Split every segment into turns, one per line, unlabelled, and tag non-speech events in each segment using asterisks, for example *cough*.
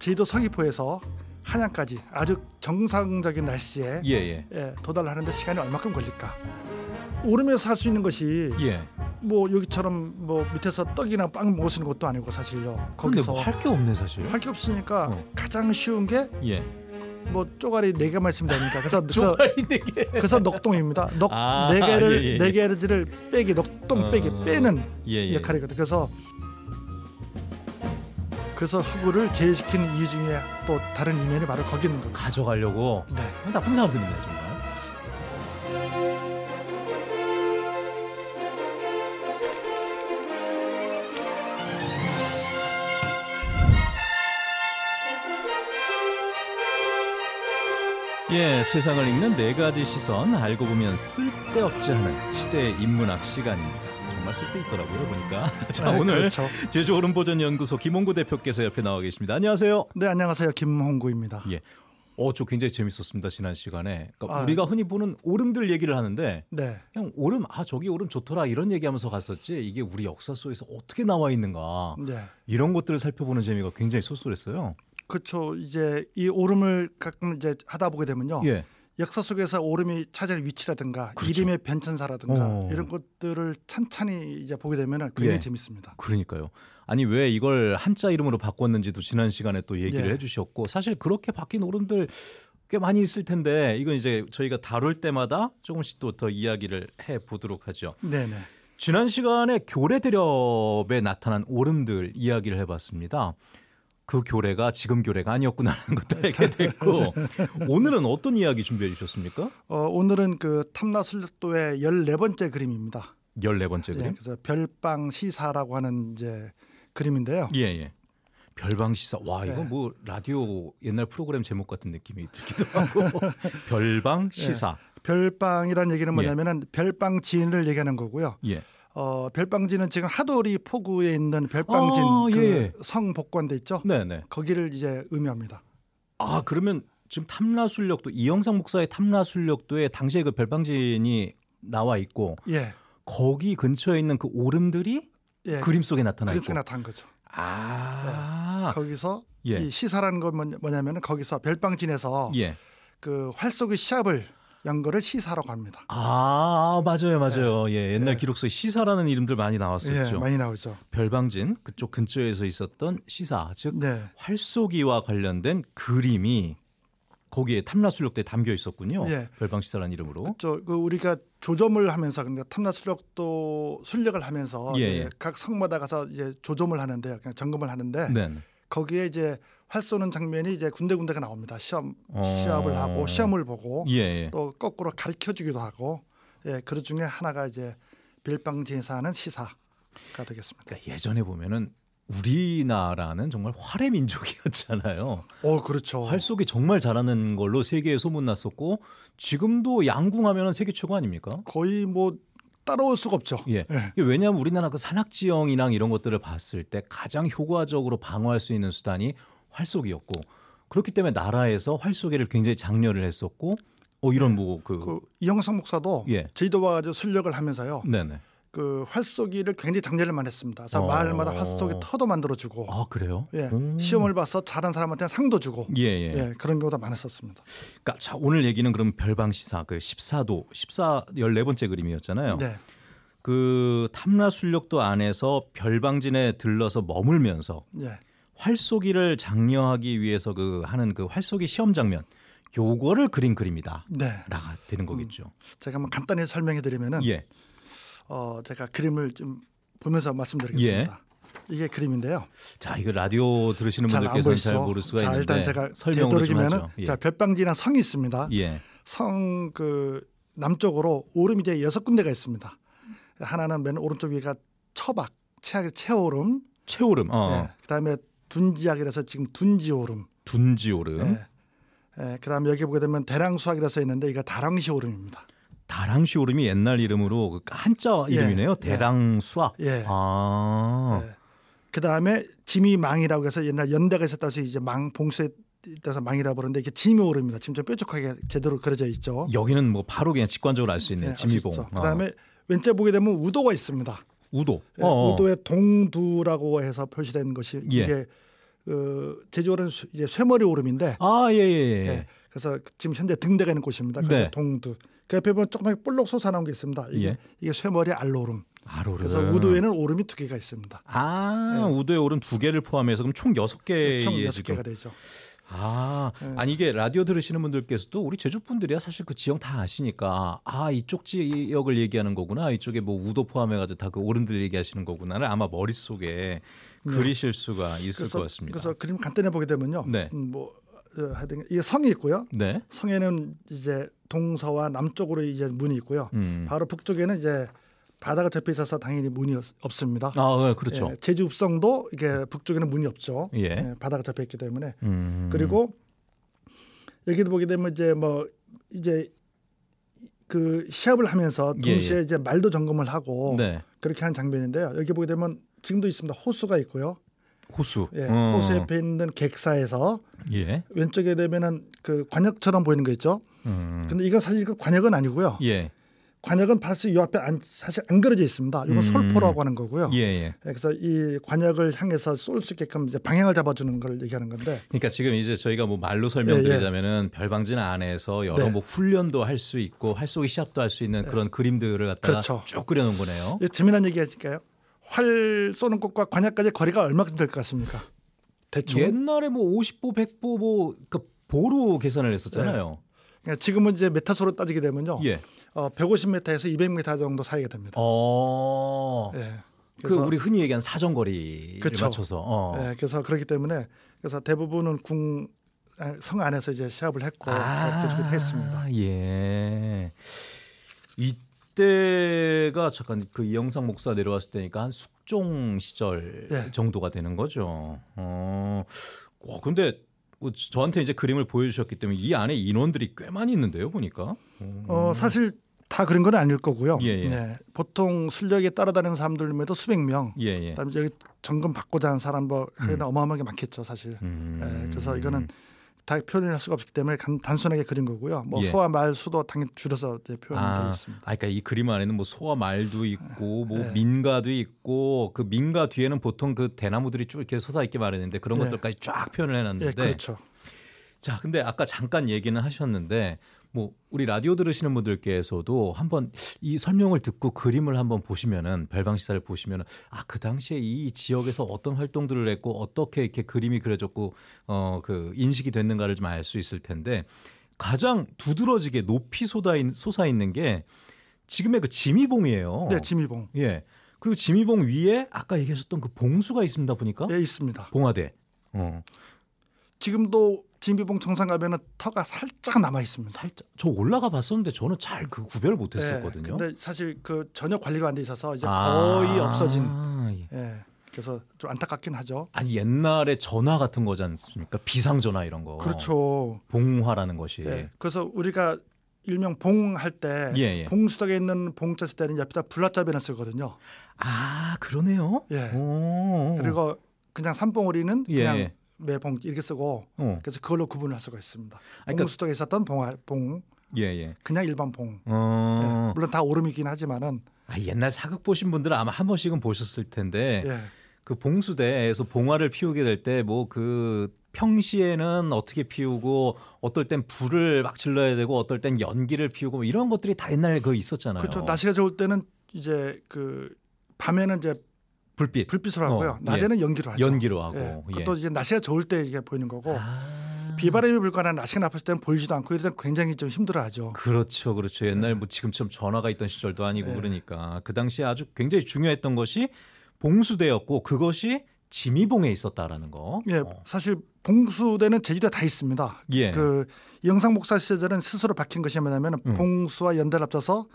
제주도 서귀포에서 한양까지 아주 정상적인 날씨에 예, 예. 예, 도달하는데 시간이 얼마큼 걸릴까? 오름에서 살 수 있는 것이 예. 뭐 여기처럼 뭐 밑에서 떡이나 빵 먹을 수 있는 것도 아니고 사실요. 거기서 할게 없네 사실. 할 게 없으니까 어. 가장 쉬운 게뭐 예. 쪼가리 네 개만 있으면 되니까 *laughs* 그래서 쪼가리 네 개. 그래서 넉동입니다. 넉네 아, 개를 네 개를 예, 네 빼기 넉동 빼기 어, 빼는 역할이거든요. 그래서 그래서 후보를 제외시키는 이유 중에 또 다른 이면이 바로 거기 있는 거 가져가려고. 네. 나쁜 사람들입니다 정말.
예, 세상을 읽는 네 가지 시선 알고 보면 쓸데없지 않은 시대의 인문학 시간입니다. 정말 쓸데 있더라고요 보니까. *laughs* 자 네, 오늘 그렇죠. 제주 오름보전 연구소 김홍구 대표께서 옆에 나와 계십니다.
안녕하세요. 네 안녕하세요 김홍구입니다.
예. 어, 저 굉장히 재밌었습니다 지난 시간에. 그러니까 아, 우리가 흔히 보는 오름들 얘기를 하는데, 네. 그냥 오름 아 저기 오름 좋더라 이런 얘기하면서 갔었지 이게 우리 역사 속에서 어떻게 나와 있는가 네. 이런 것들을 살펴보는 재미가 굉장히
쏠쏠했어요. 그렇죠. 이제 이 오름을 가끔 이제 하다 보게 되면요. 예. 역사 속에서 오름이 차지할 위치라든가 그렇죠. 이름의 변천사라든가 어. 이런 것들을 천천히 이제 보게 되면 굉장히 예. 재밌습니다.
그러니까요. 아니 왜 이걸 한자 이름으로 바꿨는지도 지난 시간에 또 얘기를 예. 해주셨고 사실 그렇게 바뀐 오름들 꽤 많이 있을 텐데 이건 이제 저희가 다룰 때마다 조금씩 또 더 이야기를 해 보도록 하죠. 네네. 지난 시간에 교례 대렵에 나타난 오름들 이야기를 해봤습니다. 그 교례가 지금 교례가 아니었구나라는 것도 알게 됐고 오늘은 어떤 이야기 준비해 주셨습니까?
어, 오늘은 그 탐라술도의 열네 번째 그림입니다.
열네 번째 그림. 예,
그래서 별방 시사라고 하는 이제 그림인데요.
예, 예. 별방 시사. 와, 네. 이거 뭐 라디오 옛날 프로그램 제목 같은 느낌이 들기도 하고. *laughs* 별방 시사.
예. 별방이란 얘기는 예. 뭐냐면은 별방 지인을 얘기하는 거고요. 예. 어, 별방진은 지금 하도리 포구에 있는 별방진 아, 그 예. 성복관대 있죠. 네네. 네. 거기를 이제 의미합니다.
아 그러면 지금 탐라술력도 이영상 목사의 탐라술력도에 당시에 그 별방진이 나와 있고 예. 거기 근처에 있는 그 오름들이 예. 그림 속에 나타나 그림 속에 나타난
거죠. 아 예. 거기서 예. 이 시사라는 건 뭐냐면은 거기서 별방진에서 예. 그 활쏘기 시합을 양거를 시사라고 합니다.
아 맞아요, 맞아요. 예, 예 옛날 예. 네. 기록서에 시사라는 이름들 많이 나왔었죠. 예, 많이 나오죠. 별방진 그쪽 근처에서 있었던 시사, 즉 네. 활쏘기와 관련된 그림이 거기에 탐라수력대에 담겨 있었군요. 예. 별방시사라는 이름으로.
그렇죠. 그 우리가 조점을 하면서 근데 탐라수력도 술력을 하면서 예, 예. 각 성마다 가서 이제 조점을 하는데 그냥 점검을 하는데. 네. 거기에 이제 활 쏘는 장면이 이제 군데군데가 나옵니다. 시험 어... 시합을 하고 시험을 보고 예, 예. 또 거꾸로 가르켜 주기도 하고 예, 그 중에 하나가 이제 빌방 제사하는 시사가 되겠습니다.
그러니까 예전에 보면은 우리나라는 정말 활의 민족이었잖아요. 어, 그렇죠. 활 쏘기 정말 잘하는 걸로 세계에 소문났었고 지금도 양궁하면 은 세계 최고 아닙니까? 거의 뭐 따라올 수가 없죠. 예. 예. 왜냐하면 우리나라 그 산악지형이랑 이런 것들을 봤을 때 가장 효과적으로 방어할 수 있는 수단이 활쏘기였고 그렇기 때문에 나라에서 활쏘기를 굉장히 장려를 했었고 어 이런 뭐그 그
이영석 목사도 예. 제주도와 아주 순력을 하면서요. 네네. 그 활쏘기를 굉장히 장려를 많이 했습니다. 그래서 어. 마을마다 활쏘기 터도 만들어주고. 아
그래요? 예. 음. 시험을
봐서 잘한 사람한테 상도 주고. 예, 예. 예 그런 경우가 많았었습니다.
그러니까 자, 오늘 얘기는 그럼 별방 시사 그 14도 14 14번째 그림이었잖아요. 네. 그 탐라순력도 안에서 별방진에 들러서 머물면서 예. 활쏘기를 장려하기 위해서 그 하는 그 활쏘기 시험 장면 요거를 그린 그림이다. 네. 라가 되는 거겠죠. 음,
제가 한번 간단히 설명해 드리면은 예. 어, 제가 그림을 좀 보면서 말씀드리겠습니다. 예. 이게 그림인데요. 자,
이거 라디오 들으시는 분들께서 잘, 모를 수가 자, 있는데 일단 제가 되도록이면은 예. 자,
별방지나 성이 있습니다. 예. 성그 남쪽으로 오름이 이제 여섯 군데가 있습니다. 하나는 맨 오른쪽 위가 처박, 채, 채오름, 채오름. 어. 네. 그다음에 둔지약이라서 지금 둔지오름.
둔지오름. 네.
네. 그다음에 여기 보게 되면 대랑수학이라서 있는데 이거 다랑시오름입니다. 다랑시 오름이 옛날 이름으로 그 한자 예. 이름이네요. 예, 대랑수학. 예. 아. 예. 그다음에 지미망이라고 해서 옛날 연대가 있었다 서 이제 망 봉쇄 따서 망이라 그러는데 이게 지미오름입니다. 지금 좀 뾰족하게 제대로 그려져 있죠.
여기는 뭐 바로 그냥 직관적으로 알 수 있는 네, 지봉 아. 그다음에
왼쪽 보게 되면 우도가 있습니다.
우도. 예, 우도의
동두라고 해서 표시된 것이 예. 이게 그제주오는 이제 쇠머리 오름인데. 아 예, 예. 예. 그래서 지금 현재 등대가 있는 곳입니다. 네. 그 동두. 그 옆에 보면 조금만 볼록 솟아나온 게 있습니다. 이게, 예. 이게 쇠머리 알로름. 알오름. 그래서 우도에는 오름이 두 개가 있습니다.
아, 네. 예. 우도에 오름 두 개를 포함해서 그럼 총 여섯 개. 네, 총 여섯 개가 되죠. 아, 네. 아니 이게 라디오 들으시는 분들께서도 우리 제주 분들이야 사실 그 지형 다 아시니까 아 이쪽 지역을 얘기하는 거구나 이쪽에 뭐 우도 포함해가지고 다 그 오름들 얘기하시는 거구나를 아마 머릿 속에 네. 그리실 수가 있을 그래서, 것 같습니다. 그래서
그림 간단히 보게 되면요, 네. 음, 뭐 어, 하든 이게 성이 있고요. 네. 성에는 이제 동서와 남쪽으로 이제 문이 있고요. 음. 바로 북쪽에는 이제 바다가 덮혀 있어서 당연히 문이 없습니다. 아, 네, 그렇죠. 예, 제주 읍성도 이게 북쪽에는 문이 없죠. 예. 예 바다가 덮혀 있기 때문에. 음. 그리고 여기도 보게 되면 이제 뭐 이제 그 시합을 하면서 예, 동시에 예예. 이제 말도 점검을 하고 네. 그렇게 하는 장면인데요. 여기 보게 되면 지금도 있습니다. 호수가 있고요.
호수. 예, 어. 호수 옆에
있는 객사에서 예. 왼쪽에 되면은 그 관역처럼 보이는 거 있죠. 음. 근데 이거 사실 그 관역은 아니고요. 예. 관역은 바로 이 앞에 안, 사실 안 그려져 있습니다. 이거 음. 솔포라고 하는 거고요. 예, 예. 예 그래서 이 관역을 향해서 쏠 수 있게끔 이제 방향을 잡아주는 걸 얘기하는 건데.
그러니까 지금 이제 저희가 뭐 말로 설명드리자면은 예, 별방진 안에서 여러 네. 뭐 훈련도 할 수 있고 활쏘기 시합도 할 수 있는 네. 그런 그림들을 갖다가 그렇죠. 쭉 그려놓은 거네요.
재미난 얘기하실까요? 활 쏘는 것과 관야까지 거리가 얼마큼 될 것 같습니까? 대충 옛날에 뭐 50보, 100보 뭐그보루 계산을 했었잖아요. 네. 그러니까 지금은 이제 메타소로 따지게 되면요. 예. 어, 150m에서 200m 정도 사이가 됩니다.
어.
예. 그 우리 흔히
얘기하는 사정거리를 그쵸. 맞춰서. 어. 예,
그래서 그렇기 때문에 그래서 대부분은 궁성 아, 안에서 이제 시합을 했고 아~ 했습니다.
예. 이 그때가 잠깐 그 이영상 목사 내려왔을 때니까 한 숙종 시절 네. 정도가 되는 거죠. 어, 와, 근데 뭐 저한테 이제 그림을 보여주셨기 때문에 이 안에 인원들이 꽤 많이 있는데요, 보니까.
음. 어, 사실 다 그런 건 아닐 거고요. 예, 예. 네, 보통 순력에 따라다니는 사람들에도 수백 명. 예, 예. 그다음에 여기 점검 받고자 하는 사람 뭐 음. 어마어마하게 많겠죠, 사실. 음. 네, 그래서 이거는 음. 다 표현할 수가 없기 때문에 단순하게 그린 거고요. 뭐 예. 소와 말, 수도 당연히 줄여서 이제 표현되어 아, 있습니다.
아, 그러니까 이 그림 안에는 뭐 소와 말도 있고 뭐 네. 민가도 있고 그 민가 뒤에는 보통 그 대나무들이 쭉 이렇게 솟아있게 마련인데 그런 네. 것들까지 쫙 표현을 해놨는데 예, 그렇죠. 자, 근데 아까 잠깐 얘기는 하셨는데 뭐 우리 라디오 들으시는 분들께서도 한번 이 설명을 듣고 그림을 한번 보시면은 별방 시사를 보시면은 아그 당시에 이 지역에서 어떤 활동들을 했고 어떻게 이렇게 그림이 그려졌고 어 그 인식이 됐는가를 좀 알 수 있을 텐데 가장 두드러지게 높이 솟아 인는 솟아 있는 게 지금의 그 지미봉이에요. 네, 지미봉. 예. 그리고 지미봉 위에 아까 얘기하셨던 그 봉수가 있습니다 보니까. 예, 있습니다. 봉화대. 어.
지금도 진비봉 청산 가면은 터가 살짝 남아 있습니다. 살짝. 저 올라가 봤었는데 저는 잘 그
구별을 못 했었거든요. 네, 근데
사실 그 전혀 관리가 안 돼 있어서 이제 아~ 거의 없어진. 예. 네, 그래서 좀 안타깝긴 하죠.
아니 옛날에 전화 같은 거지 않습니까? 비상 전화 이런 거. 그렇죠. 봉화라는 것이. 네,
그래서 우리가 일명 봉 할 때 예, 예. 봉수덕에 있는 봉자 쓸 때는 옆에다 불라자변을 쓰거든요. 아 그러네요. 예. 오. 그리고 그냥 산봉우리는 예, 그냥 예, 매봉 이렇게 쓰고 어. 그래서 그걸로 구분할 수가 있습니다. 아, 그러니까, 봉수도에 있었던 봉, 아, 봉 예, 예. 그냥 일반 봉. 어. 예, 물론 다 오름이긴 하지만은
아, 옛날 사극 보신 분들은 아마 한 번씩은 보셨을 텐데 예. 그 봉수대에서 봉화를 피우게 될 때 뭐 그 평시에는 어떻게 피우고 어떨 땐 불을 막 질러야 되고 어떨 땐 연기를 피우고 뭐 이런 것들이 다 옛날에 그 있었잖아요.
그렇죠. 날씨가 좋을 때는 이제 그 밤에는 이제 불빛. 불빛으로 하고요. 어, 예. 낮에는 예. 연기로 하죠. 연기로 하고. 예. 예. 그것도 이제 날씨가 좋을 때 이게 보이는 거고. 아. 비바람이 불거나 날씨가 나쁠 때는 보이지도 않고 이러다 굉장히 좀 힘들어하죠. 그렇죠,
그렇죠. 예. 옛날 뭐 지금처럼 전화가 있던 시절도 아니고 그러니까 그 당시에 아주 굉장히 중요했던 것이 봉수대였고 그것이 지미봉에 있었다라는 거. 예, 어.
사실 봉수대는 제주도에 다 있습니다. 예. 그 영상 복사 시절은 스스로 밝힌 것이 뭐냐면 음. 봉수와 연대를 합쳐서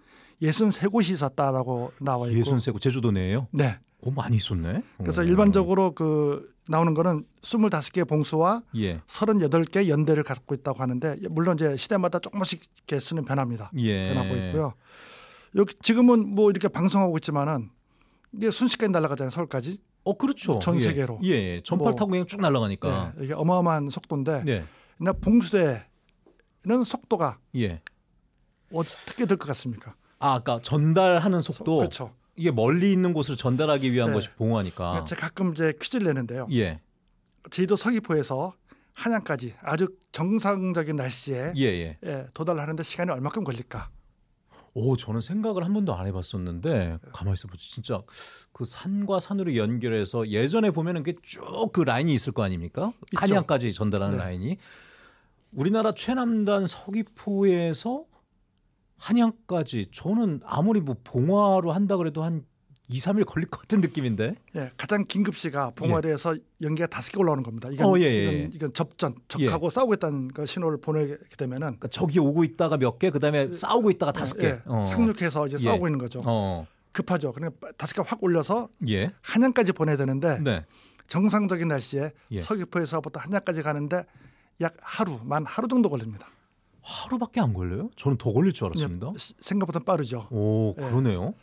예순 세 곳이 있었다라고 나와 있고. 예순
세곳 제주도 내에요? 네. 오 많이 있네 그래서 오.
일반적으로 그 나오는 거는 25개 봉수와 예. 38개 연대를 갖고 있다고 하는데 물론 이제 시대마다 조금씩 개수는 변합니다. 예. 변하고 있고요. 여기 지금은 뭐 이렇게 방송하고 있지만은 이게 순식간에 날아가잖아요. 서울까지. 어 그렇죠. 전 예. 세계로. 예. 예. 전팔 뭐 타고 그냥 쭉 날아가니까. 예. 이게 어마어마한 속도인데. 네. 나 봉수대는 속도가 예. 어떻게 될 것 같습니까?
아, 아까 전달하는 속도. 그렇죠. 이게 멀리 있는 곳을 전달하기 위한 네. 것이 봉화니까. 네, 제가
가끔 이제 퀴즈를 내는데요. 예. 제주도 서귀포에서 한양까지 아주 정상적인 날씨에 예, 예. 예, 도달하는데 시간이 얼마큼 걸릴까? 오, 저는 생각을 한 번도
안 해봤었는데 가만히 있어보지 진짜 그 산과 산으로 연결해서 예전에 보면은 쭉그 그 라인이 있을 거 아닙니까? 있죠. 한양까지 전달하는 네. 라인이 우리나라 최남단 서귀포에서 한양까지 저는 아무리 뭐 봉화로 한다 그래도 한 2, 3일 걸릴 것 같은 느낌인데.
예, 가장 긴급시가 봉화대에서 예. 연기가 다섯 개 올라오는 겁니다. 이건, 어, 예, 예. 이건, 예. 이건 접전, 적하고 예. 싸우겠다는 고그 신호를 보내게 되면은 그러니까 적이 오고 있다가 몇 개, 그다음에 그 싸우고 있다가 다섯 개. 예, 어. 상륙해서 이제 싸우고 있는 거죠. 어. 급하죠. 그러니까 다섯 개 확 올려서 한양까지 보내야 되는데 네. 정상적인 날씨에 서귀포에서부터 한양까지 가는데 약 하루, 만 하루 정도 걸립니다. 하루밖에 안 걸려요? 저는 더 걸릴 줄 알았습니다. 네, 생각보다 빠르죠. 오 네. 그러네요.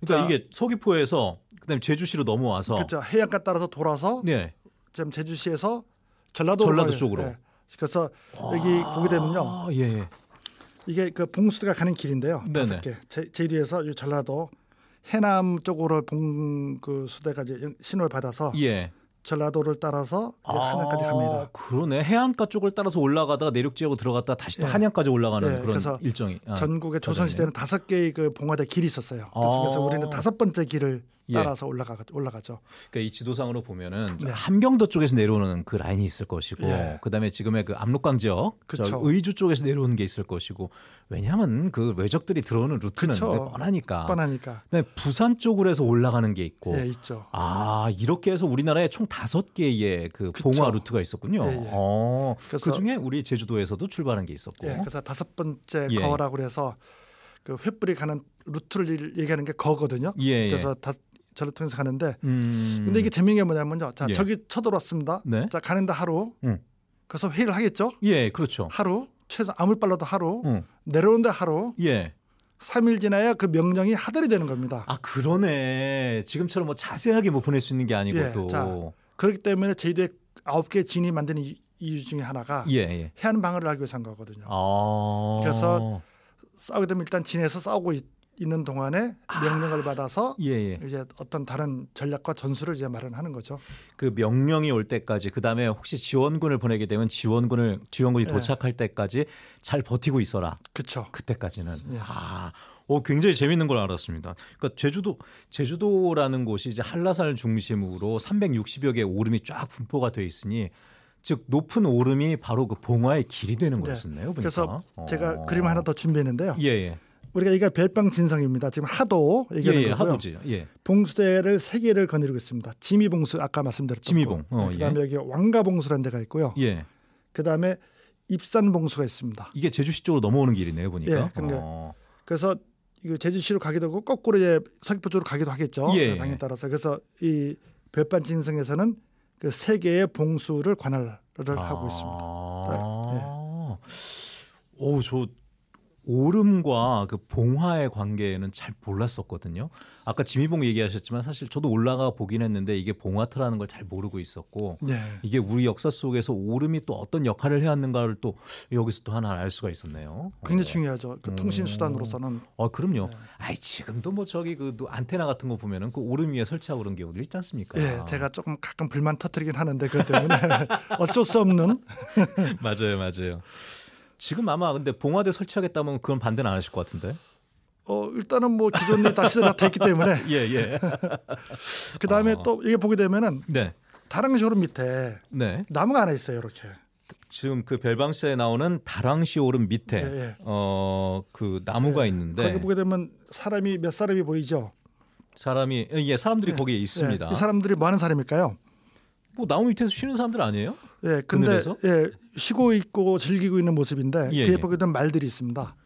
그러니까 자, 이게 서귀포에서 그다음에 제주시로 넘어와서 그렇죠. 해안가 따라서 돌아서 네. 지금 제주시에서 전라도 전라도 쪽으로. 네. 그래서 여기 보게 되면요. 예. 예. 이게 그 봉수대가 가는 길인데요. 다섯 개. 제1위에서 전라도 해남 쪽으로 봉 그 수대가 이제 신호를 받아서 예. 전라도를 따라서 아, 한양까지 갑니다.
그러네. 해안가 쪽을 따라서 올라가다가 내륙 지역으로 들어갔다 다시 또 예. 한양까지 올라가는 예. 그런 일정이. 아, 전국의 조선 시대는
다섯 개의 그 봉화대 길이 있었어요. 그래서 아. 우리는 다섯 번째 길을 예. 따라서 예. 올라가 올라가죠.
그러니까 이 지도상으로 보면은 네. 함경도 쪽에서 내려오는 그 라인이 있을 것이고 예. 그다음에 지금의 그 압록강 지역 의주 쪽에서 내려오는 게 있을 것이고 왜냐하면 그 외적들이 들어오는 루트는 뻔하니까. 뻔하니까. 그 부산 쪽으로 해서 올라가는 게 있고. 예, 있죠. 아 이렇게 해서 우리나라에 총 다섯 개의 그 그쵸. 봉화 루트가 있었군요. 예, 예. 어, 그 중에 우리 제주도에서도 출발한 게 있었고. 그래서
다섯 번째 거라고 해서 그 횃불이 가는 루트를 얘기하는 게 거거든요. 예, 예. 그래서 다, 저를 통해서 가는데 음. 근데 이게 재미있는 게 뭐냐면요. 자, 예. 저기 쳐들어왔습니다. 네. 자, 가는데 하루. 음. 그래서 회의를 하겠죠? 예, 그렇죠. 하루 최소 아무리 빨라도 하루 음. 내려오는데 하루. 예. 3일 지나야 그 명령이 하달이 되는 겁니다. 아, 그러네. 지금처럼
뭐 자세하게 뭐 보낼 수 있는 게 아니고 예, 또. 자,
그렇기 때문에 제주도에 9개 진이 만드는 이유 중에 하나가 예, 예. 해안 방어를 하기 위해서 한 거거든요.
아~ 그래서
싸우게 되면 일단 진에서 싸우고 있, 있는 동안에 아. 명령을 아, 받아서 예, 예. 이제 어떤 다른 전략과 전술을 이제 마련하는 거죠.
그 명령이 올 때까지 그 다음에 혹시 지원군을 보내게 되면 지원군을 지원군이 예. 도착할 때까지 잘 버티고 있어라. 그렇죠. 그때까지는 예. 아. 오, 굉장히 재밌는 걸 알았습니다. 그러니까 제주도 제주도라는 곳이 이제 한라산을 중심으로 360여 개의 오름이 쫙 분포가 돼 있으니 즉 높은 오름이 바로 그 봉화의 길이 되는 네. 거였었네요. 네. 그래서 보
제가 그림 어. 하나 더 준비했는데요. 예. 예. 우리가 이거 별방 진상입니다. 지금 하도 얘기하는 예, 예, 거고요. 하도지. 예. 봉수대를 세 개를 거느리고 있습니다. 지미 봉수 아까 말씀드렸던 지미봉. 어, 네, 그다음에 예. 여기 왕가 봉수라는 데가 있고요. 예. 그다음에 입산 봉수가 있습니다.
이게 제주시 쪽으로 넘어오는 길이네요, 보니까. 예, 근데 그러니까
어. 그래서 이거 제주시로 가기도 하고 거꾸로 이제 서귀포 쪽으로 가기도 하겠죠. 예. 당에 따라서 그래서 이 별반 진상에서는 그세 개의 봉수를 관할을 아. 하고 있습니다. 네. 예. 오, 저 오름과
그 봉화의 관계는 잘 몰랐었거든요. 아까 지미봉 얘기하셨지만 사실 저도 올라가 보긴 했는데 이게 봉화트라는 걸 잘 모르고 있었고 네. 이게 우리 역사 속에서 오름이 또 어떤 역할을 해왔는가를 또 여기서 또 하나 알 수가 있었네요.
굉장히 어. 중요하죠. 그 통신 음. 수단으로서는.
어 그럼요. 네. 아이 지금도 뭐 저기 그 안테나 같은 거 보면은 그 오름 위에 설치하고 그런 경우들 있지 않습니까? 예, 제가
조금 가끔 불만 터트리긴 하는데 그 때문에 *laughs* 어쩔 수 없는.
*laughs* 맞아요, 맞아요. 지금 아마 근데 봉화대 설치하겠다면 그건 반대는 안 하실
것 같은데. 어 일단은 뭐 기존 에 다시 나타 있기 때문에. *laughs* 예 예. *laughs* 그 다음에 어. 또 이게 보게 되면은 네. 다랑시 오름 밑에 네. 나무가 하나 있어요 이렇게.
지금 그 별방시에 나오는 다랑시 오름 밑에 예, 예. 어그 나무가 예. 있는데 거기
보게 되면 사람이 몇 사람이 보이죠.
사람이 예 사람들이 예. 거기에 예. 있습니다. 이
사람들이 뭐 하는 사람일까요? 뭐 나무 밑에서 쉬는 사람들 아니에요? 예, 근데 그늘에서? 예, 쉬고 있고 즐기고 있는 모습인데 예, 뒤에 예. 보게 되면 말들이 있습니다.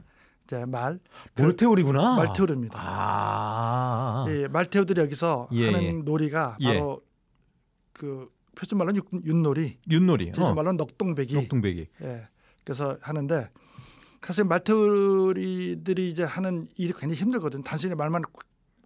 이제 말 몰테오리구나. 그 말테오리입니다.
아~
예, 예. 말테오들이 여기서 예, 예, 하는 놀이가 예. 바로 그 표준 말로는 윷놀이, 윷놀이, 제주 어. 말로는 넉동배기. 넉동배기. 예, 그래서 하는데 사실 말테오리들이 이제 하는 일이 굉장히 힘들거든. 단순히 말만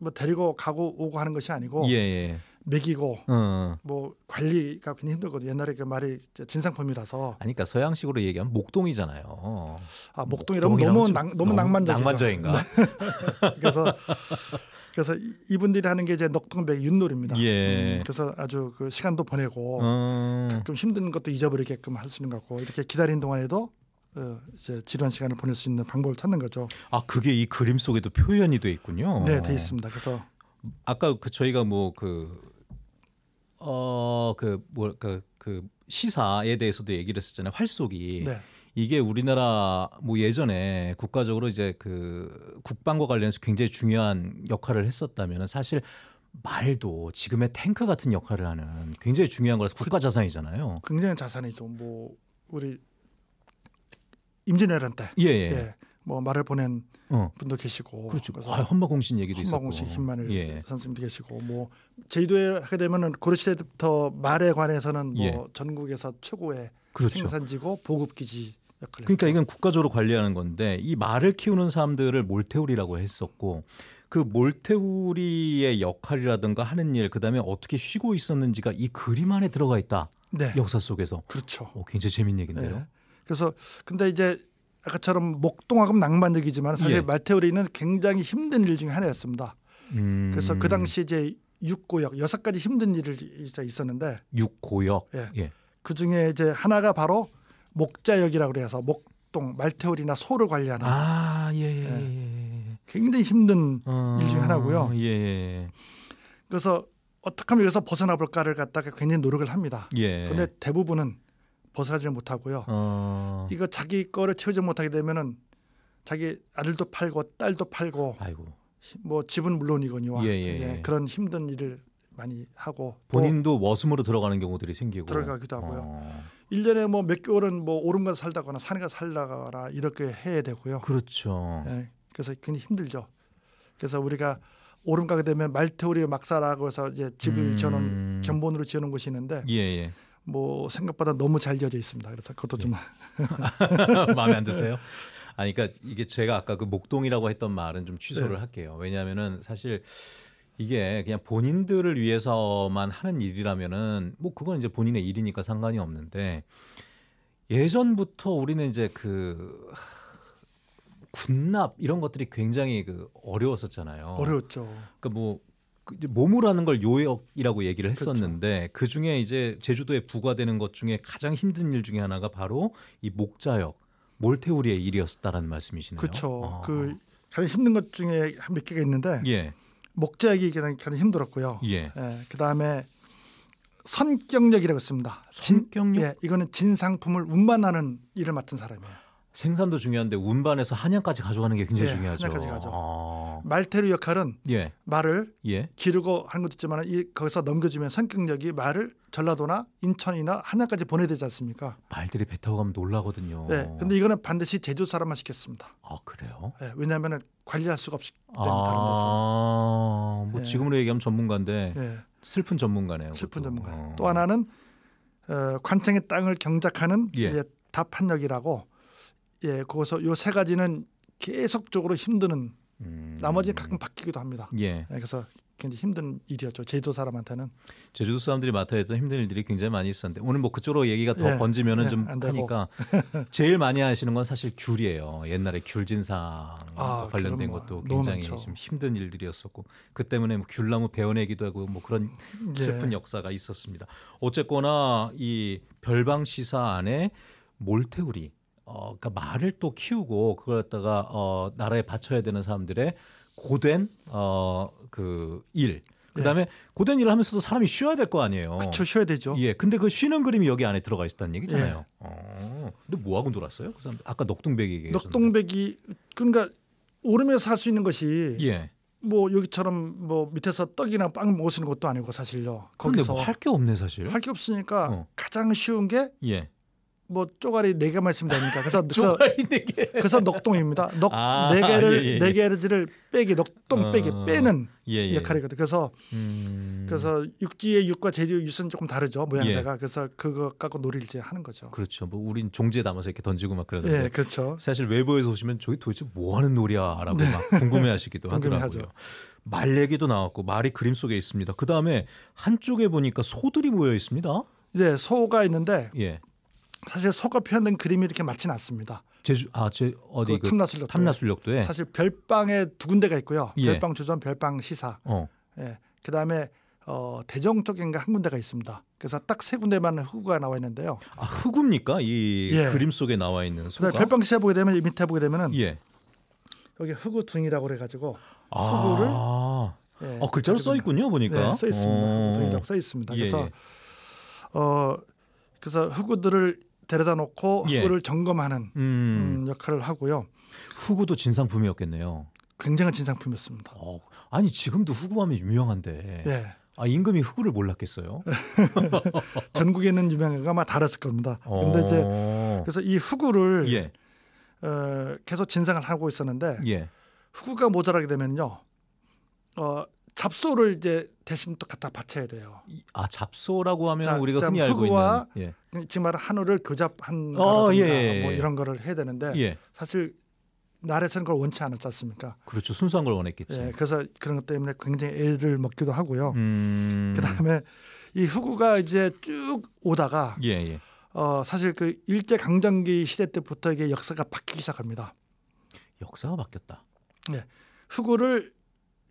뭐 데리고 가고 오고 하는 것이 아니고. 예. 먹이고 어. 뭐 관리가 굉장히 힘들거든요. 옛날에 그 말이 진상품이라서. 아니까
그러니까 서양식으로 얘기하면 목동이잖아요. 아 목동이라면 너무 낭, 너무, 낭만적이죠. 낭만적인가. 네.
*laughs* 그래서 그래서 이분들이 하는 게 이제 넉동백 윷놀입니다 예. 음, 그래서 아주 그 시간도 보내고 음. 어. 가끔 힘든 것도 잊어버리게끔 할 수 있는 것 같고 이렇게 기다린 동안에도 어, 이제 지루한 시간을 보낼 수 있는 방법을 찾는 거죠.
아 그게 이 그림 속에도 표현이 돼 있군요. 네, 돼 있습니다. 그래서 아까 그 저희가 뭐그 어그 뭐그 그, 그 시사에 대해서도 얘기를 했었잖아요. 활쏘기. 네. 이게 우리나라 뭐 예전에 국가적으로 이제 그 국방과 관련해서 굉장히 중요한 역할을 했었다면 사실 말도 지금의 탱크 같은 역할을 하는 굉장히 중요한 거라서 국가 그렇죠. 자산이잖아요.
굉장히 자산이죠. 뭐 우리 임진왜란 때. 예. 예. 예. 뭐 말을 보낸 어. 분도 계시고 그렇죠. 아, 헌마공신 얘기도 헌마공신 있었고 헌마공신 김만일 예. 선생님도 계시고 뭐 제주도에 하게 되면은 고려 시대부터 말에 관해서는 뭐 예. 전국에서 최고의 그렇죠. 생산지고 보급 기지 역할을 그러니까
했죠. 이건 국가적으로 관리하는 건데 이 말을 키우는 사람들을 몰태우리라고 했었고 그 몰태우리의 역할이라든가 하는 일 그다음에 어떻게 쉬고 있었는지가 이 그림 안에 들어가 있다. 네. 역사 속에서. 그렇죠. 오, 굉장히 재밌는 얘기인요 네.
그래서 근데 이제 아까처럼 목동하고 낭만적이지만 사실 예. 말테오리는 굉장히 힘든 일 중에 하나였습니다.
음. 그래서 그 당시
이제 육고역 여섯 가지 힘든 일이 있었는데
육고역 예. 예.
그 중에 이제 하나가 바로 목자역이라고 그래서 목동 말테오리나 소를 관리하는 아, 예, 예. 예. 예, 예 굉장히 힘든 어, 일 중에 하나고요.
예.
그래서 어떻게 하면 여기서 벗어나 볼까를 갖다가 굉장히 노력을 합니다. 그런데 대부분은 벗어나지 못하고요.
어. 이거
자기 거를 채우지 못하게 되면은 자기 아들도 팔고 딸도 팔고 아이고. 뭐 집은 물론이거니와 예, 예, 예, 예. 그런 힘든 일을 많이 하고 뭐
본인도 머슴으로 들어가는 경우들이 생기고 들어가기도 하고요.
어. 1년에 뭐 몇 개월은 뭐 오름 가 살다거나 산에 가 살다거나 이렇게 해야 되고요. 그렇죠. 예. 그래서 굉장히 힘들죠. 그래서 우리가 오름 가게 되면 말테오리 막사라고 해서 이제 집을 음. 지어놓은 견본으로 지어놓은 곳이 있는데 예, 예. 뭐 생각보다 너무 잘 지어져 있습니다. 그래서 그것도 좀 네. *laughs* 마음에 안 드세요?
*laughs* 아니 그러니까 이게 제가 아까 그 목동이라고 했던 말은 좀 취소를 네. 할게요. 왜냐하면은 사실 이게 그냥 본인들을 위해서만 하는 일이라면은 뭐 그건 이제 본인의 일이니까 상관이 없는데 예전부터 우리는 이제 그 군납 이런 것들이 굉장히 그 어려웠었잖아요. 어려웠죠. 그러니까 뭐 이제 몸으로 는걸 요역이라고 얘기를 그렇죠. 했었는데 그렇죠 중에 이제 제주도에 부과되는 것 중에 가장 힘든 일 중에 하나가 바로 이 목자역 몰테우리의 일이었다라는 말씀이시네요.
그렇죠. 아. 그 가장 힘든 것 중에 몇 개가 있는데 예. 목자역이 가장, 가장 힘들었고요. 예. 예. 그 다음에 선경력이라고 씁니다. 선경력. 진, 예, 이거는 진상품을 운반하는 일을 맡은 사람이에요. 생산도 중요한데
운반에서 한양까지 가져가는 게 굉장히 예, 중요하죠. 한양까지 가죠.
아. 말테르 역할은 예. 말을 예. 기르고 하는 것도 있지만 이 거기서 넘겨주면 성격력이 말을 전라도나 인천이나 한양까지 보내야 되지 않습니까?
말들이 배 타고 가면 놀라거든요. 네.
근데 이거는 반드시 제주 사람만 시켰습니다. 아 그래요? 네, 예. 왜냐하면 관리할 수가 없기 때문에 아~ 다른
데서. 뭐 네. 지금으로 얘기하면 전문가인데 네.
슬픈 전문가네요. 슬픈 전문가. 어. 또 하나는 어, 관청의 땅을 경작하는 예. 예, 다판역이라고 예, 거기서 요 세 가지는 계속적으로 힘드는 음. 나머지 가끔 바뀌기도 합니다. 예. 예. 그래서 굉장히 힘든 일이었죠. 제주도 사람한테는.
제주도 사람들이 맡아야 했던 힘든 일들이 굉장히 많이 있었는데 오늘 뭐 그쪽으로 얘기가 더 예, 번지면은 예, 좀 하니까 *laughs* 제일 많이 하시는 건 사실 귤이에요. 옛날에 귤 진상 아, 관련된 뭐 것도 굉장히 좀 힘든 일들이었었고 그 때문에 뭐 귤나무 베어내기도 하고 뭐 그런 예. 슬픈 예. 역사가 있었습니다. 어쨌거나 이 별방 시사 안에 몰태우리 어, 그러니까 말을 또 키우고 그걸 갖다가 어, 나라에 바쳐야 되는 사람들의 고된 어, 그 일. 그다음에 네. 고된 일을 하면서도 사람이 쉬어야 될 거 아니에요. 그렇죠, 쉬어야 되죠. 예, 근데 그 쉬는 그림이 여기 안에 들어가 있었다는 얘기잖아요. 네. 어, 근데 뭐 하고 놀았어요? 그 사람 아까 녹동백이
녹동백이 그러니까 오름에 살 수 있는 것이 예. 뭐 여기처럼 뭐 밑에서 떡이나 빵 모으는 것도 아니고 사실요. 뭐 거기서 뭐 할게 없네 사실. 할 게 없으니까 어. 가장 쉬운 게 예. 뭐 쪼가리 네 개만 있으면 되니까. *laughs* 그래서 쪼가리 네 개. 그래서 넉동입니다. 넉네 아, 네 예, 개를 예, 예. 네 개를 지를 빼기 넉동 어, 빼기 빼는 예, 예, 역할이거든. 그래서 음... 그래서 육지의 육과 재료 육은 조금 다르죠 모양새가. 예. 그래서 그거 갖고 놀이를 이제 하는 거죠. 그렇죠.
뭐 우린 종지에 담아서 이렇게 던지고 막 그러는데. 예, 그렇죠. 사실 외부에서 오시면 저기 도대체 뭐 하는 놀이야라고 네. 막 궁금해하시기도 *laughs* 궁금해 하더라고요. 죠말 얘기도 나왔고 말이 그림 속에 있습니다. 그 다음에 한쪽에 보니까 소들이 모여 있습니다.
예, 소가 있는데. 예. 사실 속가 표현된 그림이 이렇게 맞진 않습니다.
제주 아제 어디 그 탐라술역 그 탐라술역도에 사실
별방에 두 군데가 있고요. 예. 별방 조선, 별방 시사. 어. 예. 그다음에 어, 대정 쪽인가 한 군데가 있습니다. 그래서 딱 세 군데만 흑우가 나와 있는데요. 아,
흑우입니까? 이 예. 그림 속에 나와 있는 소가. 별방
시사 보게 되면 밑에 보게 되면은 예. 여기 흑우 등이라고 그래 가지고 아. 흑우를 예, 아, 글자로 써 있군요, 보니까. 네, 써 있습니다. 등이라고 어. 써 있습니다. 예, 그래서 예. 어 그래서 흑우들을 데려다 놓고 후보를 예. 점검하는 음. 음. 역할을 하고요. 후구도 진상품이었겠네요.
굉장한 진상품이었습니다. 어, 아니 지금도 후구함이 유명한데. 예. 아
임금이 후구를
몰랐겠어요. *laughs*
전국에 있는 유명한가 아마 다았을 겁니다. 그런데 이제 어. 그래서 이 후구를 예. 어, 계속 진상을 하고 있었는데 예. 후구가 모자라게 되면요. 어, 잡소를 이제 대신 또 갖다 바쳐야 돼요.
아 잡소라고
하면 자, 우리가 흔히 알고 있는 예. 지금 그 말한 한우를 교잡한 거라든가 어, 예, 예, 뭐 예. 이런 거를 해야 되는데 예. 사실 나라에서는 그걸 원치 않았지 않습니까?
그렇죠. 순수한 걸 원했겠죠. 예,
그래서 그런 것 때문에 굉장히 애를 먹기도 하고요. 음... 그다음에 이 후구가 이제 쭉 오다가 예, 어, 사실 그 일제 강점기 시대 때부터 이게 역사가 바뀌기 시작합니다.
역사가 바뀌었다.
네. 후구를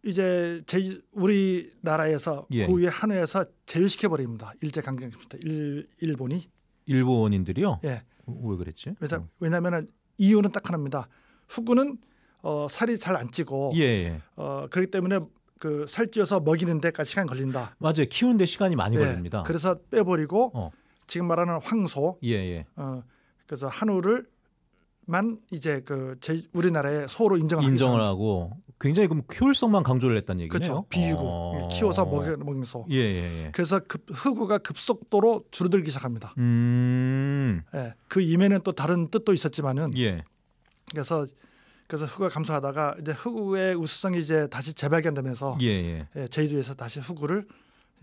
이제 제 우리나라에서 예. 고유의 한우에서 제외시켜 버립니다. 일제 강점기부터 일, 본이
일본인들이요? 예. 어, 왜 그랬지?
왜냐, 어. 왜면은 이유는 딱 하나입니다. 후구는 어, 살이 잘 안 찌고 예, 예. 어, 그렇기 때문에 그 살찌어서 먹이는 데까지 시간 걸린다. 맞아요. 키우는 데 시간이 많이 예. 걸립니다. 그래서 빼버리고 어. 지금 말하는 황소 예. 예. 어, 그래서 한우를 만 이제 그 제, 우리나라에 소로 인정을, 인정을
하고 굉장히 그럼 효율성만 강조를 했다는 얘기네요. 그렇죠. 비유고 어... 키워서 먹여, 먹는 소. 예, 예,
예. 그래서 급, 흑우가 급속도로 줄어들기 시작합니다.
음...
예. 그 이면에 또 다른 뜻도 있었지만은 예. 그래서 그래서 흑우가 감소하다가 이제 흑우의 우수성이 이제 다시 재발견되면서 예, 예. 예, 제주에서 다시 흑우를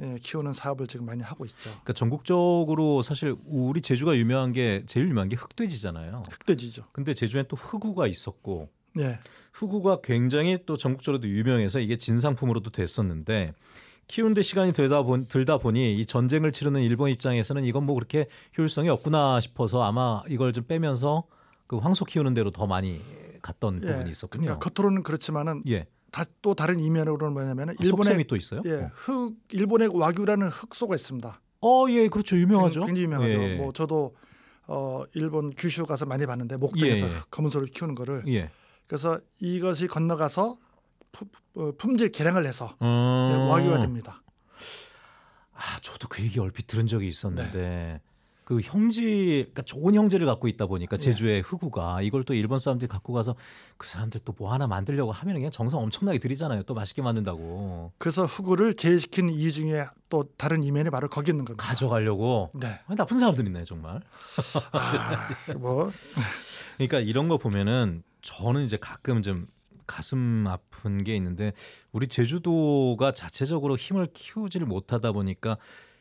예, 키우는 사업을 지금 많이 하고 있죠.
그러니까 전국적으로 사실 우리 제주가 유명한 게 제일 유명한 게 흑돼지잖아요. 흑돼지죠. 근데 제주엔 또 흑우가 있었고
네. 흑우가
굉장히 또 전국적으로도 유명해서 이게 진상품으로도 됐었는데 키운데 시간이 들다, 보, 들다 보니 이 전쟁을 치르는 일본 입장에서는 이건 뭐 그렇게 효율성이 없구나 싶어서 아마 이걸 좀 빼면서 그 황소 키우는 대로 더 많이 갔던 예. 부분이 있었군요. 그러니까
겉으로는 그렇지만은 예. 다, 또 다른 이면으로는 뭐냐면은 아, 일본의 또 있어요? 예, 어. 흑 일본의 와규라는 흑소가 있습니다. 어, 예, 그렇죠. 유명하죠. 굉장히 유명하죠. 예. 뭐 저도 어 일본 규슈 가서 많이 봤는데 목동에서 예. 검은 소를 키우는 거를. 예. 그래서 이것이 건너가서 어, 품질 개량을 해서 음. 와규가 됩니다.
아, 저도 그 얘기 얼핏 들은 적이 있었는데 네. 그 형제, 그러니까 좋은 형제를 갖고 있다 보니까 네. 제주의 흑우가 이걸 또 일본 사람들이 갖고 가서 그 사람들 또 뭐 하나 만들려고 하면 그냥 정성 엄청나게 들이잖아요. 또 맛있게 만든다고. 그래서 흑우를 제외시킨 이유 중에 또 다른 이면이 바로 거기 있는 겁니다. 가져가려고. 네. 나쁜 사람들이네 정말. *laughs*
아, 뭐.
그러니까 이런 거 보면은 저는 이제 가끔 좀 가슴 아픈 게 있는데 우리 제주도가 자체적으로 힘을 키우지를 못하다 보니까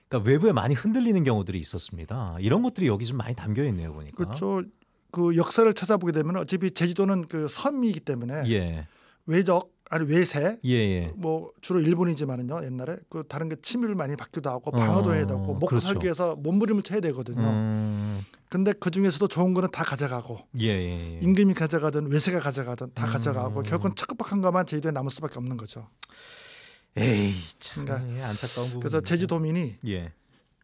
그러니까 외부에 많이 흔들리는 경우들이 있었습니다. 이런 것들이 여기 좀 많이 담겨 있네요 보니까. 그렇죠.
그 역사를 찾아보게 되면 어차피 제주도는 그 섬이기 때문에 예. 외적 아니 외세 예예. 예. 뭐 주로 일본이지만은요 옛날에 그 다른 게 침입을 많이 받기도 하고 어, 방어도 어, 해야 되고 먹고 그렇죠. 살기 위해서 몸부림을 쳐야 되거든요. 음. 근데 그 중에서도 좋은 거는 다 가져가고 예예. 예, 예. 임금이 가져가든 외세가 가져가든 다 음. 가져가고 결국은 착박한 것만 제주도에 남을 수밖에 없는 거죠. 에이 참 그러니까 안타까운 부분. 그래서 제주도민이 예.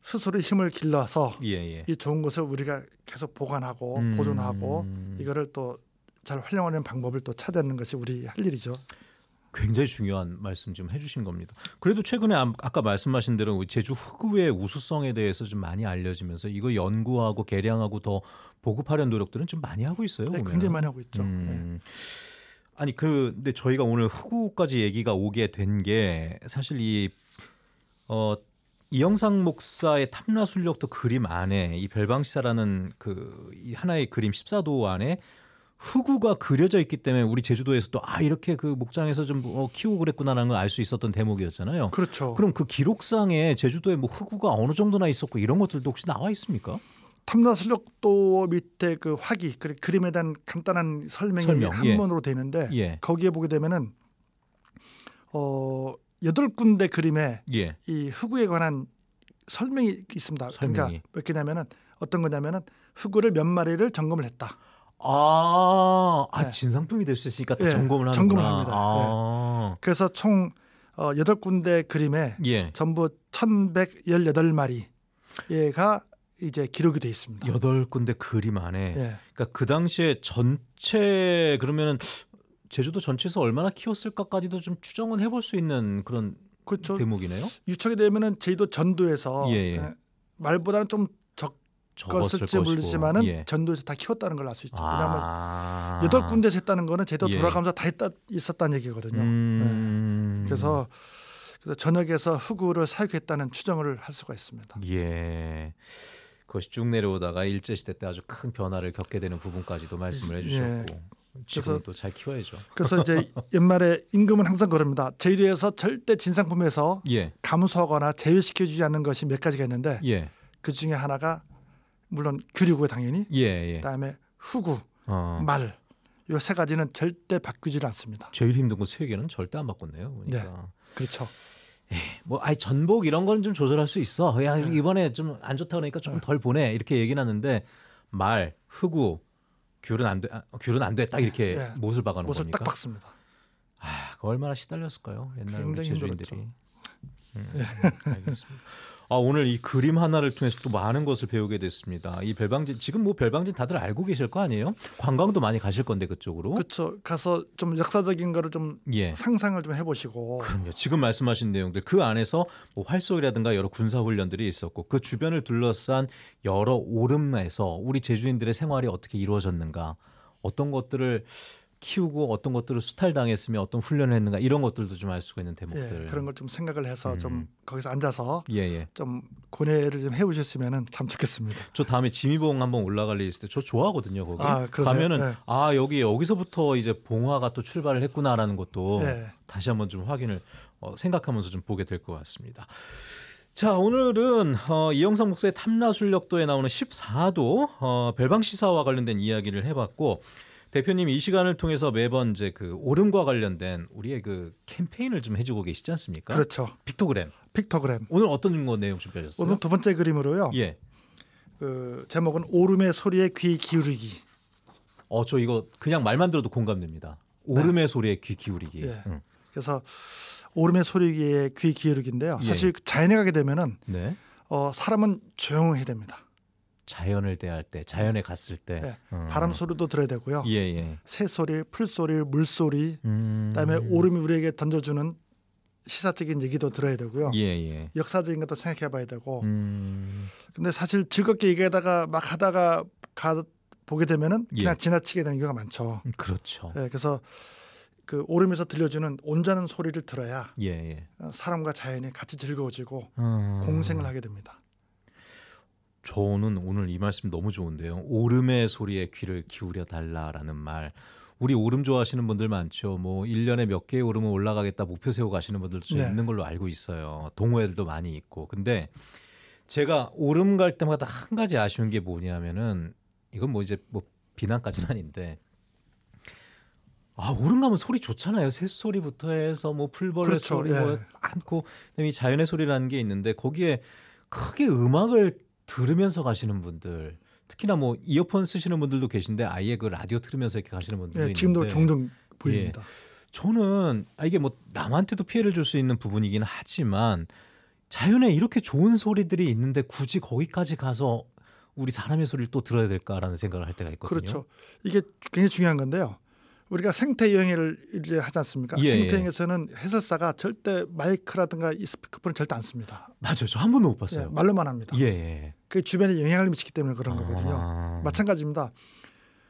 스스로 힘을 길러서 예예. 예. 이 좋은 것을 우리가 계속 보관하고 음. 보존하고 이거를 또 잘 활용하는 방법을 또 찾아내는 것이 우리 할 일이죠.
굉장히 중요한 말씀 좀 해주신 겁니다. 그래도 최근에 아까 말씀하신 대로 제주 흑우의 우수성에 대해서 좀 많이 알려지면서 이거 연구하고 개량하고 더 보급하려는 노력들은 좀 많이 하고 있어요. 네, 보면. 굉장히 많이 하고 있죠.
음. 네.
아니 그 근데 저희가 오늘 흑우까지 얘기가 오게 된 게 사실 이 어, 이영상 목사의 탐라술력도 그림 안에 이 별방시사라는 그 하나의 그림 14도 안에 흑우가 그려져 있기 때문에 우리 제주도에서도 아 이렇게 그 목장에서 좀 어, 키우고 그랬구나라는 걸 알 수 있었던 대목이었잖아요. 그렇죠. 그럼 그 기록상에
제주도에 뭐 흑우가 어느
정도나 있었고 이런 것들도 혹시 나와 있습니까?
탐라슬록도 밑에 그 화기 그 그림에 대한 간단한 설명이 설명, 한 예. 번으로 되는데 예. 거기에 보게 되면은 어 여덟 군데 그림에 예. 이 흑우에 관한 설명이 있습니다. 그러니까 설명이. 그러니까 몇 개냐면은 어떤 거냐면은 흑우를 몇 마리를 점검을 했다. 아, 아 네. 진상품이 될 수 있으니까 다 예, 점검을 하는 점검을 합니다. 아. 네. 그래서 총 어, 여덟 군데 그림에 예. 전부 1 1 1 8 마리 얘가 이제 기록이 돼 있습니다. 여덟 군데
그림 안에. 예. 그러니까 그 당시에 전체 그러면은 제주도 전체에서 얼마나 키웠을까까지도 좀 추정은 해볼 수 있는 그런 그렇죠. 대목이네요. 유척이 되면은
제주도 전도에서 예. 예. 예 말보다는 좀 적었을지 모르지만은 예. 전도에서 다 키웠다는 걸 알 수 있죠. 아~ 왜냐하면 여덟 군데서 했다는 거는 제도 주 예. 돌아가면서 다 했다 있었다는 얘기거든요. 예. 음~ 네. 그래서 그래서 전역에서 흑우를 사육했다는 추정을 할 수가 있습니다.
예. 그것이 쭉 내려오다가 일제 시대 때 아주 큰 변화를 겪게 되는 부분까지도 말씀을 예. 해주셨고 지금 또잘 키워야죠. 그래서
이제 옛말에 임금은 항상 그럽니다. 제일에서 절대 진상품에서 예. 감소하거나 제외시켜주지 않는 것이 몇 가지가 있는데 예. 그 중에 하나가 물론 규류고 당연히 예, 예, 그다음에 후구 어. 말. 이 세 가지는 절대 바뀌질 않습니다.
제일 힘든 건 세 개는 절대 안 바꿨네요. 그러니까. 네,
그렇죠. 에이, 예, 뭐 아니 전복
이런 거는 좀 조절할 수 있어. 야 네. 이번에 좀 안 좋다 그러니까 좀덜 네. 보내 이렇게 얘기는 하는데 말, 흑우, 귤은 안 돼, 아, 귤은 안 됐다 이렇게 네. 못을 박아놓은 못을 겁니까? 딱 박습니다. 아, 그 얼마나 시달렸을까요? 옛날 우리 제주인들이. 음,
네. 음, 음. 알겠습니다.
아, 오늘 이 그림 하나를 통해서 또 많은 것을 배우게 됐습니다. 이 별방진 지금 뭐 별방진 다들 알고 계실 거 아니에요? 관광도 많이 가실 건데 그쪽으로. 그렇죠. 가서 좀 역사적인
거를 좀 예. 상상을 좀 해보시고. 그럼요.
지금 말씀하신 내용들 그 안에서 뭐 활쏘기라든가 여러 군사 훈련들이 있었고 그 주변을 둘러싼 여러 오름에서 우리 제주인들의 생활이 어떻게 이루어졌는가 어떤 것들을 키우고 어떤 것들을 수탈당했으며 어떤 훈련을 했는가 이런 것들도 좀 알 수가 있는 대목들 예, 그런
걸 좀 생각을 해서 음. 좀 거기서 앉아서 예, 예. 좀 고뇌를 좀 해보셨으면 참 좋겠습니다.
저 다음에 지미봉 한번 올라갈 일 있을 때 저 좋아하거든요 거기 아, 가면은 네. 아 여기 여기서부터 이제 봉화가 또 출발을 했구나라는 것도 네. 다시 한번 좀 확인을 어, 생각하면서 좀 보게 될 것 같습니다. 자, 오늘은 어, 이영삼 목사의 탐라술력도에 나오는 14도 어, 별방시사와 관련된 이야기를 해봤고 대표님 이 시간을 통해서 매번 이제 그 오름과 관련된 우리의 그 캠페인을 좀 해주고 계시지 않습니까? 그렇죠. 픽토그램. 픽토그램. 오늘 어떤 거 내용 준비하셨어요? 오늘
두 번째 그림으로요. 예. 그 제목은 오름의 소리에 귀 기울이기.
어, 저 이거 그냥 말만 들어도 공감됩니다. 오름의 네. 소리에 귀 기울이기. 예. 응.
그래서 오름의 소리에 귀 기울이기인데요. 예. 사실 예. 자연에 가게 되면은 네. 어, 사람은 조용해야 됩니다.
자연을 대할 때, 자연에 갔을 때 네. 음. 바람
소리도 들어야 되고요. 예, 예. 새 소리, 풀 소리, 물 소리, 음. 그다음에 오름이 우리에게 던져주는 시사적인 얘기도 들어야 되고요. 예, 예. 역사적인 것도 생각해봐야 되고. 음. 근데 사실 즐겁게 얘기하다가 막 하다가 가 보게 되면은 예. 그냥 예. 지나치게 되는 경우가 많죠. 음, 그렇죠. 네, 그래서 그 오름에서 들려주는 온전한 소리를 들어야 예, 예. 사람과 자연이 같이 즐거워지고 음. 공생을 하게 됩니다.
저는 오늘 이 말씀 너무 좋은데요. 오름의 소리에 귀를 기울여 달라라는 말. 우리 오름 좋아하시는 분들 많죠. 뭐 1년에 몇 개의 오름을 올라가겠다 목표 세우고 가시는 분들도 네. 있는 걸로 알고 있어요. 동호회들도 많이 있고. 근데 제가 오름 갈 때마다 한 가지 아쉬운 게 뭐냐면은 이건 뭐 이제 뭐 비난까지는 아닌데 아 오름 가면 소리 좋잖아요. 새소리부터 해서 뭐 풀벌레 그렇죠. 소리 네. 뭐 많고 예. 그다음에 자연의 소리라는 게 있는데 거기에 크게 음악을 들으면서 가시는 분들 특히나 뭐 이어폰 쓰시는 분들도 계신데 아예 그 라디오 틀으면서 이렇게 가시는 분들도 네, 지금도 있는데 종종 예. 보입니다. 예, 저는 아, 이게 뭐 남한테도 피해를 줄 수 있는 부분이긴 하지만 자연에 이렇게 좋은 소리들이 있는데 굳이 거기까지 가서 우리 사람의 소리를 또 들어야 될까라는 생각을 할 때가 있거든요. 그렇죠.
이게 굉장히 중요한 건데요. 우리가 생태 여행을 이제 하지 않습니까? 예, 생태 예. 여행에서는 해설사가 절대 마이크라든가 이 스피커폰을 절대 안 씁니다. 맞아요. 저 한 번도 못 봤어요. 예, 말로만 합니다. 예. 예. 그 주변에 영향을 미치기 때문에 그런 아. 거거든요. 마찬가지입니다.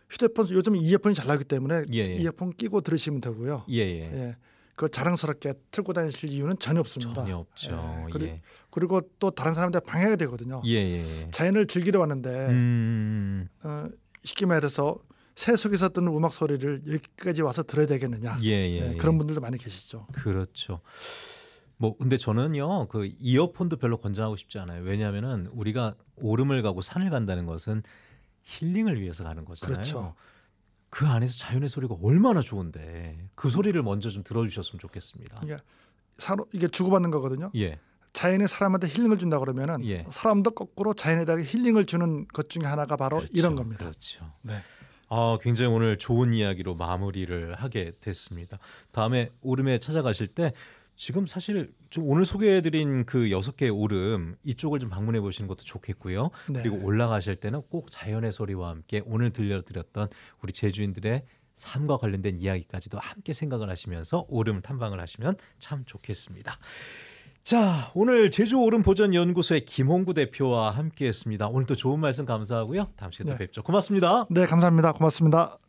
휴대폰 요즘 이어폰이 잘 나기 때문에 예예. 예. 이어폰 끼고 들으시면 되고요.
예예. 예.
그 자랑스럽게 틀고 다니실 이유는 전혀 없습니다. 전혀 없죠. 예. 그리, 예. 그리고 또 다른 사람들 방해가 되거든요. 예예. 자연을 즐기러 왔는데 음. 음,
음,
음. 어, 쉽게 말해서 새 속에서 뜨는 음악 소리를 여기까지 와서 들어야 되겠느냐. 예, 예, 네, 예. 그런 분들도 많이 계시죠.
그렇죠. 뭐 근데 저는요 그 이어폰도 별로 권장하고 싶지 않아요. 왜냐하면은 우리가 오름을 가고 산을 간다는 것은 힐링을 위해서 가는 거잖아요. 그렇죠. 그 안에서 자연의 소리가 얼마나 좋은데 그 소리를 먼저 좀 들어주셨으면 좋겠습니다. 이게
그러니까 서로 이게 주고받는 거거든요. 예. 자연의 사람한테 힐링을 준다 그러면은 예. 사람도 거꾸로 자연에다가 힐링을 주는 것 중에 하나가 바로 그렇죠, 이런 겁니다. 그렇죠. 네.
아, 굉장히 오늘 좋은 이야기로 마무리를 하게 됐습니다. 다음에 오름에 찾아가실 때 지금 사실 좀 오늘 소개해드린 그 여섯 개의 오름 이쪽을 좀 방문해 보시는 것도 좋겠고요. 네. 그리고 올라가실 때는 꼭 자연의 소리와 함께 오늘 들려드렸던 우리 제주인들의 삶과 관련된 이야기까지도 함께 생각을 하시면서 오름 탐방을 하시면 참 좋겠습니다. 자, 오늘 제주 오름 보전 연구소의 김홍구 대표와 함께했습니다. 오늘도 좋은 말씀 감사하고요. 다음 시간에 네. 뵙죠. 고맙습니다. 네, 감사합니다. 고맙습니다.